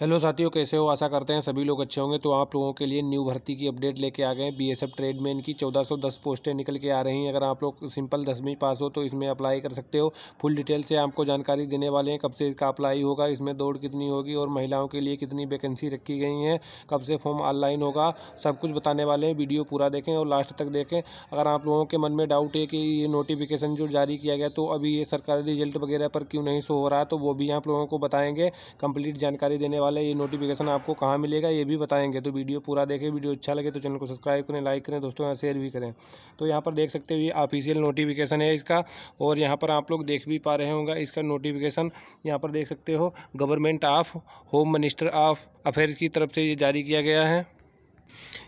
hello साथियों कैसे हो आशा करते हैं सभी लोग अच्छे होंगे तो आप लोगों के लिए न्यू भर्ती की अपडेट लेके आ गए हैं बीएसएफ ट्रेड में इनकी 1410 पोस्टें निकल के आ रही हैं अगर आप लोग सिंपल दसवीं पास हो तो इसमें अप्लाई कर सकते हो फुल डिटेल से आपको जानकारी देने वाले हैं कब से इसका अप्लाई होगा इसमें दौड़ कितनी होगी और महिलाओं के लिए कितनी वैकेंसी रखी गई हैं कब से फॉर्म ऑनलाइन होगा सब कुछ बताने वाले हैं वीडियो पूरा देखें और लास्ट तक देखें अगर आप लोगों के मन में डाउट है कि ये नोटिफिकेशन जो जारी किया गया तो अभी ये सरकारी रिजल्ट वगैरह पर क्यों नहीं शो हो रहा तो वो भी आप लोगों को बताएँगे कंप्लीट जानकारी देने वाले वाला है ये नोटिफिकेशन आपको कहाँ मिलेगा ये भी बताएंगे तो वीडियो पूरा देखें वीडियो अच्छा लगे तो चैनल को सब्सक्राइब करें लाइक करें दोस्तों यहाँ शेयर भी करें तो यहाँ पर देख सकते हो ये ऑफिशियल नोटिफिकेशन है इसका और यहाँ पर आप लोग देख भी पा रहे होंगे इसका नोटिफिकेशन यहाँ पर देख सकते हो government of home minister of affairs की तरफ से ये जारी किया गया है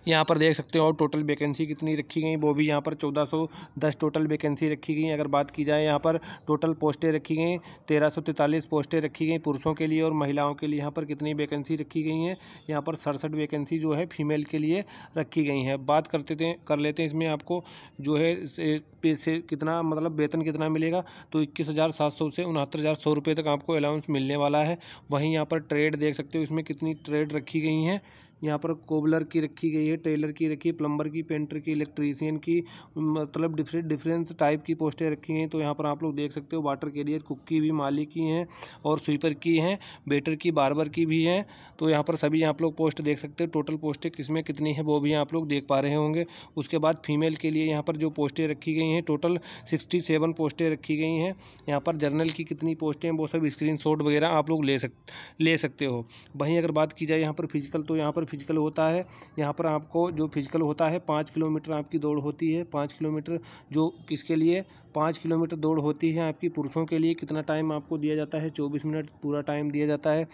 यहाँ पर देख सकते हो और टोटल वैकेंसी कितनी रखी गई वो भी यहाँ पर चौदह सौ दस टोटल वैकेंसी रखी गई अगर बात की जाए यहाँ पर टोटल पोस्टें रखी गई तेरह सौ पोस्टें रखी गई पुरुषों के लिए और महिलाओं के लिए यहाँ पर कितनी वैकेंसी रखी गई हैं यहाँ पर सड़सठ वैकेंसी जो है फीमेल के लिए रखी गई हैं बात करते थे कर लेते हैं इसमें आपको जो है पैसे कितना मतलब वेतन कितना मिलेगा तो इक्कीस हज़ार सात सौ से उनहत्तर हज़ार सौ रुपये तक आपको अलाउंस मिलने वाला है वहीं यहाँ पर ट्रेड देख सकते हो इसमें कितनी ट्रेड रखी गई हैं यहाँ पर कोबलर की रखी गई है टेलर की रखी है प्लम्बर की पेंटर की इलेक्ट्रीशियन की मतलब डिफरेंट डिफरेंस टाइप की पोस्टें रखी हैं तो यहाँ पर आप लोग देख सकते हो वाटर कैरियर कुक की भी माली की हैं और स्वीपर की हैं बेटर की बारबर की भी हैं तो यहाँ पर सभी आप लोग पोस्ट देख सकते हो टोटल पोस्टें किसमें कितनी है वो भी आप लोग देख पा रहे होंगे उसके बाद फीमेल के लिए यहाँ पर जो पोस्टें रखी गई हैं टोटल सिक्सटी सेवन पोस्टें रखी गई हैं यहाँ पर जर्नल की कितनी पोस्टें हैं वो सब स्क्रीन वगैरह आप लोग ले सक ले सकते हो वहीं अगर बात की जाए यहाँ पर फिजिकल तो यहाँ पर फिजिकल होता है यहाँ पर आपको जो फिजिकल होता है पाँच किलोमीटर आपकी दौड़ होती है पाँच किलोमीटर जो किसके लिए पाँच किलोमीटर दौड़ होती है आपकी पुरुषों के लिए कितना टाइम आपको दिया जाता है चौबीस मिनट पूरा टाइम दिया जाता है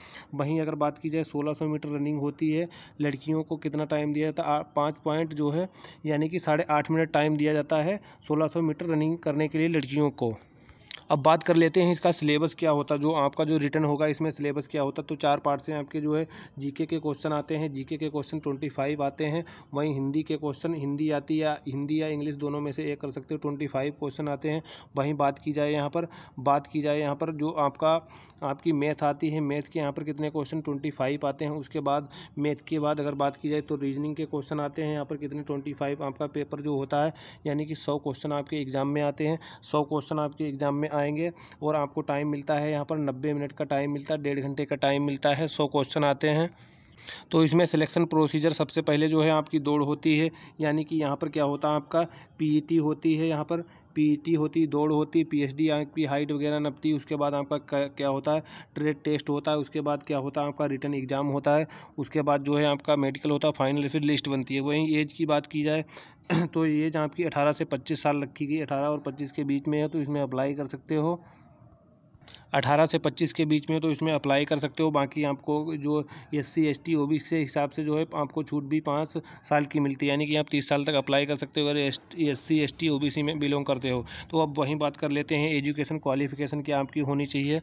वहीं अगर बात की जाए सोलह सौ मीटर रनिंग होती है लड़कियों को कितना टाइम दिया जाता है पाँच पॉइंट जो है यानी कि साढ़े आठ मिनट टाइम दिया जाता है सोलह सौ मीटर रनिंग करने के लिए लड़कियों को अब बात कर लेते हैं इसका सिलेबस क्या होता जो आपका जो रिटर्न होगा इसमें सिलेबस क्या होता तो चार पार्ट से आपके जो है जीके के क्वेश्चन आते हैं जीके के क्वेश्चन ट्वेंटी फाइव आते हैं वहीं हिंदी के क्वेश्चन हिंदी आती या हिंदी या इंग्लिश दोनों में से एक कर सकते हो ट्वेंटी फाइव क्वेश्चन आते हैं वहीं बात की जाए यहाँ पर बात की जाए यहाँ पर जो आपका आपकी मैथ आती है मैथ के यहाँ पर कितने क्वेश्चन ट्वेंटी फाइव आते हैं उसके बाद मैथ के बाद अगर बात की जाए तो रीजनिंग के क्वेश्चन आते हैं यहाँ पर कितने ट्वेंटी फाइव आपका पेपर जो होता है यानी कि सौ क्वेश्चन आपके एग्ज़ाम में आते हैं सौ क्वेश्चन आपके एग्ज़ाम में आएंगे और आपको टाइम मिलता है यहाँ पर नब्बे मिनट का टाइम मिलता है डेढ़ घंटे का टाइम मिलता है सौ क्वेश्चन आते हैं तो इसमें सिलेक्शन प्रोसीजर सबसे पहले जो है आपकी दौड़ होती है यानी कि यहाँ पर क्या होता है आपका पीईटी e होती है यहाँ पर पीईटी e होती दौड़ होती पीएचडी आपकी हाइट वगैरह नपती उसके बाद आपका क्या होता है ट्रेड टेस्ट होता है उसके बाद क्या होता है आपका रिटर्न एग्ज़ाम होता है उसके बाद जो है आपका मेडिकल होता है फाइनल फिर लिस्ट बनती है वहीं एज की बात की जाए तो ये जहाँ आपकी अठारह से पच्चीस साल रखी गई अठारह और पच्चीस के बीच में है तो इसमें अप्लाई कर सकते हो अठारह से पच्चीस के बीच में तो इसमें अप्लाई कर सकते हो बाकी आपको जो S C S T O B के हिसाब से जो है आपको छूट भी पाँच साल की मिलती है यानी कि आप तीस साल तक अप्लाई कर सकते हो अगर S C S T O B C में बिलोंग करते हो तो अब वहीं बात कर लेते हैं एजुकेशन क्वालिफिकेशन क्या आपकी होनी चाहिए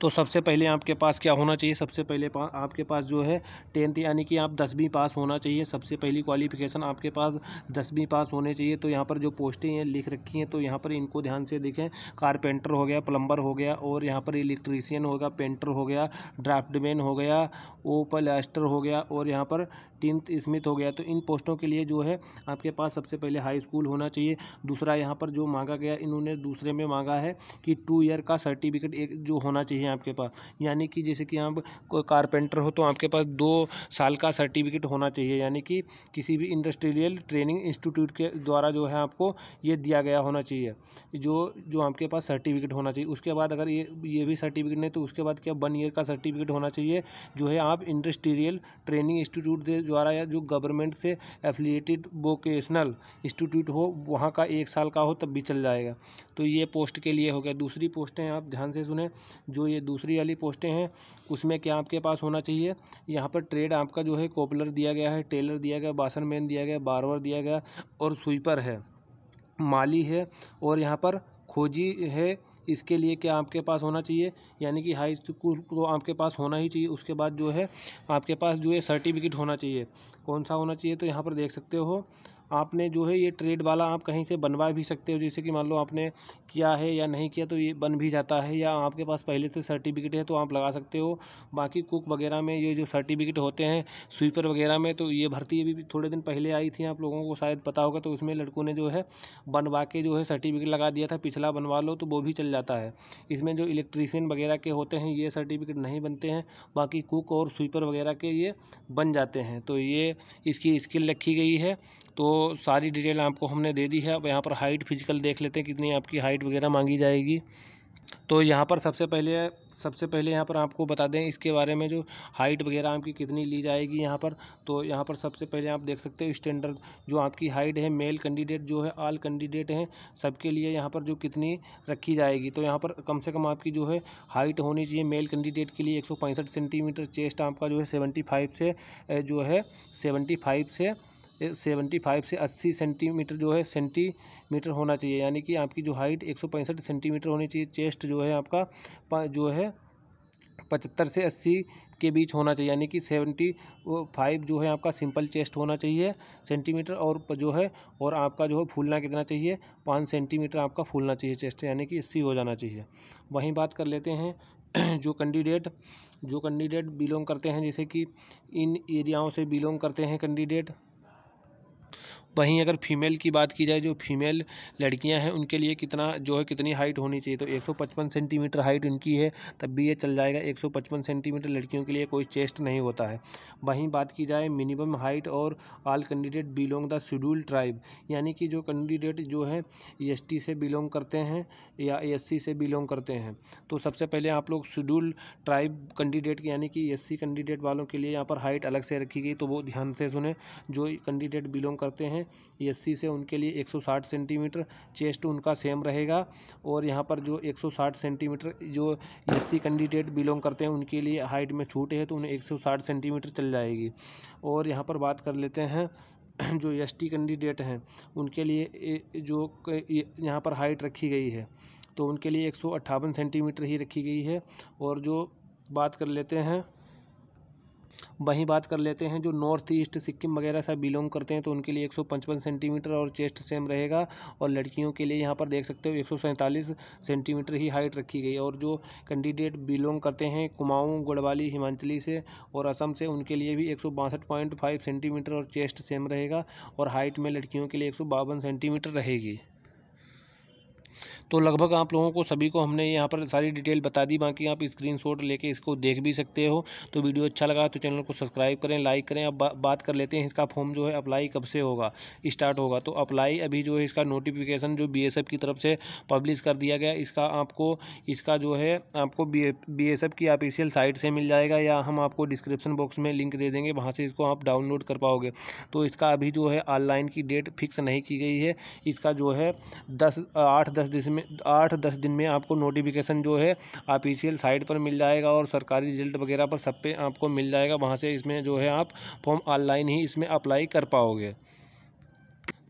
तो सबसे पहले आपके पास क्या होना चाहिए सबसे पहले पा, आपके पास जो है टेंथ यानी कि आप दसवीं पास होना चाहिए सबसे पहली क्वालिफिकेशन आपके पास दसवीं पास होने चाहिए तो यहाँ पर जो पोस्टें हैं लिख रखी हैं तो यहाँ पर इनको ध्यान से देखें कारपेंटर हो गया प्लम्बर हो गया और यहाँ यहाँ पर इलेक्ट्रीशियन होगा पेंटर हो गया ड्राफ्टमैन हो गया ओ प्लास्टर हो गया और यहाँ पर टेंथ स्मिथ हो गया तो इन पोस्टों के लिए जो है आपके पास सबसे पहले हाई स्कूल होना चाहिए दूसरा यहाँ पर जो मांगा गया इन्होंने दूसरे में मांगा है कि टू ईयर का सर्टिफिकेट एक जो होना चाहिए आपके पास यानी कि जैसे कि आप कारपेंटर हो तो आपके पास दो साल का सर्टिफिकेट होना चाहिए यानी कि किसी भी इंडस्ट्रियल ट्रेनिंग इंस्टीट्यूट के द्वारा जो है आपको ये दिया गया होना चाहिए जो जो आपके पास सर्टिफिकेट होना चाहिए उसके बाद अगर ये ये भी सर्टिफिकेट नहीं तो उसके बाद क्या वन ईयर का सर्टिफिकेट होना चाहिए जो है आप इंडस्ट्रियल ट्रेनिंग इंस्टीट्यूट द्वारा या जो गवर्नमेंट से एफिलिएटेड वोकेशनल इंस्टीट्यूट हो वहाँ का एक साल का हो तब भी चल जाएगा तो ये पोस्ट के लिए हो गया दूसरी पोस्टें आप ध्यान से सुने जो ये दूसरी वाली पोस्टें हैं उसमें क्या आपके पास होना चाहिए यहाँ पर ट्रेड आपका जो है कोपलर दिया गया है टेलर दिया गया बासन मैन दिया गया बारवर दिया गया और स्वीपर है माली है और यहाँ पर खोजी है इसके लिए क्या आपके पास होना चाहिए यानी कि हाई स्कूल तो आपके पास होना ही चाहिए उसके बाद जो है आपके पास जो है सर्टिफिकेट होना चाहिए कौन सा होना चाहिए तो यहाँ पर देख सकते हो आपने जो है ये ट्रेड वाला आप कहीं से बनवा भी सकते हो जैसे कि मान लो आपने किया है या नहीं किया तो ये बन भी जाता है या आपके पास पहले से सर्टिफिकेट है तो आप लगा सकते हो बाकी कुक वगैरह में ये जो सर्टिफिकेट होते हैं स्वीपर वगैरह में तो ये भर्ती अभी थोड़े दिन पहले आई थी आप लोगों को शायद पता होगा तो उसमें लड़कों ने जो है बनवा के जो है सर्टिफिकेट लगा दिया था पिछला बनवा लो तो वो भी चल जाता है इसमें जो इलेक्ट्रीशियन वगैरह के होते हैं ये सर्टिफिकेट नहीं बनते हैं बाकी कुक और स्वीपर वगैरह के ये बन जाते हैं तो ये इसकी स्किल रखी गई है तो सारी डिटेल आपको हमने दे दी है अब यहाँ पर हाइट फिजिकल देख लेते हैं कितनी आपकी हाइट वगैरह मांगी जाएगी तो यहाँ पर सबसे पहले सबसे पहले यहाँ पर आपको बता दें इसके बारे में जो हाइट वगैरह आपकी कितनी ली जाएगी यहाँ पर तो यहाँ पर सबसे पहले आप देख सकते हो स्टैंडर्ड जो आपकी हाइट है मेल कैंडिडेट जो है ऑल कैंडिडेट हैं सबके लिए यहाँ पर जो कितनी रखी जाएगी तो यहाँ पर कम से कम आपकी जो है हाइट होनी चाहिए मेल कैंडिडेट के लिए एक सेंटीमीटर चेस्ट आपका जो है सेवेंटी से जो है सेवेंटी से सेवेंटी फाइव से अस्सी सेंटीमीटर जो है सेंटीमीटर होना चाहिए यानी कि आपकी जो हाइट एक सौ पैंसठ सेंटीमीटर होनी चाहिए चेस्ट जो है आपका जो है पचहत्तर से अस्सी के बीच होना चाहिए यानी कि सेवेंटी फाइव जो है आपका सिंपल चेस्ट होना चाहिए सेंटीमीटर और जो है और आपका जो है फूलना कितना चाहिए पाँच सेंटीमीटर आपका फूलना चाहिए चेस्ट यानी कि अस्सी हो जाना चाहिए वहीं बात कर लेते हैं जो कैंडिडेट जो कैंडिडेट बिलोंग करते हैं जैसे कि इन एरियाओं से बिलोंग करते हैं कैंडिडेट वहीं अगर फीमेल की बात की जाए जो फीमेल लड़कियां हैं उनके लिए कितना जो है कितनी हाइट होनी चाहिए तो 155 सेंटीमीटर हाइट उनकी है तब भी ये चल जाएगा 155 सेंटीमीटर लड़कियों के लिए कोई चेस्ट नहीं होता है वहीं बात की जाए मिनिमम हाइट और all candidate belong the schedule tribe यानी कि जो कैंडिडेट जो है एस से बिलोंग करते हैं या एस से बिलोंग करते हैं तो सबसे पहले आप लोग शेड्यूल ट्राइब कैंडिडेट यानी कि एस कैंडिडेट वालों के लिए यहाँ पर हाइट अलग से रखी गई तो वो ध्यान से सुने जो कैंडिडेट बिलोंग करते हैं सी e से उनके लिए 160 सेंटीमीटर चेस्ट उनका सेम रहेगा और यहाँ पर जो 160 सेंटीमीटर जो सी e कैंडिडेट बिलोंग करते हैं उनके लिए हाइट में छूट है तो उन्हें 160 सेंटीमीटर चल जाएगी और यहाँ पर बात कर लेते हैं जो एस e टी कैंडिडेट हैं उनके लिए जो यहाँ पर हाइट रखी गई है तो उनके लिए एक सेंटीमीटर ही रखी गई है और जो बात कर लेते हैं वहीं बात कर लेते हैं जो नॉर्थ ईस्ट सिक्किम वगैरह से बिलोंग करते हैं तो उनके लिए एक सेंटीमीटर और चेस्ट सेम रहेगा और लड़कियों के लिए यहाँ पर देख सकते हो एक सेंटीमीटर ही हाइट रखी गई और जो कैंडिडेट बिलोंग करते हैं कुमाऊँ गढ़वाली हिमाचली से और असम से उनके लिए भी एक सेंटीमीटर और चेस्ट सेम रहेगा और हाइट में लड़कियों के लिए एक सेंटीमीटर रहेगी तो लगभग आप लोगों को सभी को हमने यहाँ पर सारी डिटेल बता दी बाकी आप स्क्रीन लेके इसको देख भी सकते हो तो वीडियो अच्छा लगा तो चैनल को सब्सक्राइब करें लाइक करें अब बा, बात कर लेते हैं इसका फॉर्म जो है अप्लाई कब से होगा स्टार्ट होगा तो अप्लाई अभी जो है इसका नोटिफिकेशन जो बी की तरफ से पब्लिश कर दिया गया इसका आपको इसका जो है आपको बी एस की ऑफिशियल साइट से मिल जाएगा या हम आपको डिस्क्रिप्शन बॉक्स में लिंक दे देंगे वहाँ से इसको आप डाउनलोड कर पाओगे तो इसका अभी जो है ऑनलाइन की डेट फिक्स नहीं की गई है इसका जो है दस आठ दस दिसंबर में आठ दस दिन में आपको नोटिफिकेशन जो है आप ई e साइट पर मिल जाएगा और सरकारी रिजल्ट वगैरह पर सब पे आपको मिल जाएगा वहाँ से इसमें जो है आप फॉर्म ऑनलाइन ही इसमें अप्लाई कर पाओगे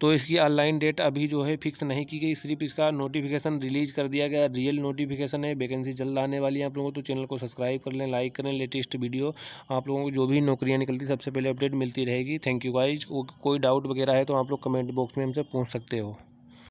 तो इसकी ऑनलाइन डेट अभी जो है फिक्स नहीं की गई सिर्फ इसका नोटिफिकेशन रिलीज कर दिया गया रियल नोटिफिकेशन है वैकेंसी जल्द आने वाली है आप लोगों को तो चैनल को सब्सक्राइब कर लें लाइक करें लेटेस्ट वीडियो आप लोगों को जो भी नौकरियां निकलती सबसे पहले अपडेट मिलती रहेगी थैंक यू गाइज कोई डाउट वगैरह है तो आप लोग कमेंट बॉक्स में हमसे पूछ सकते हो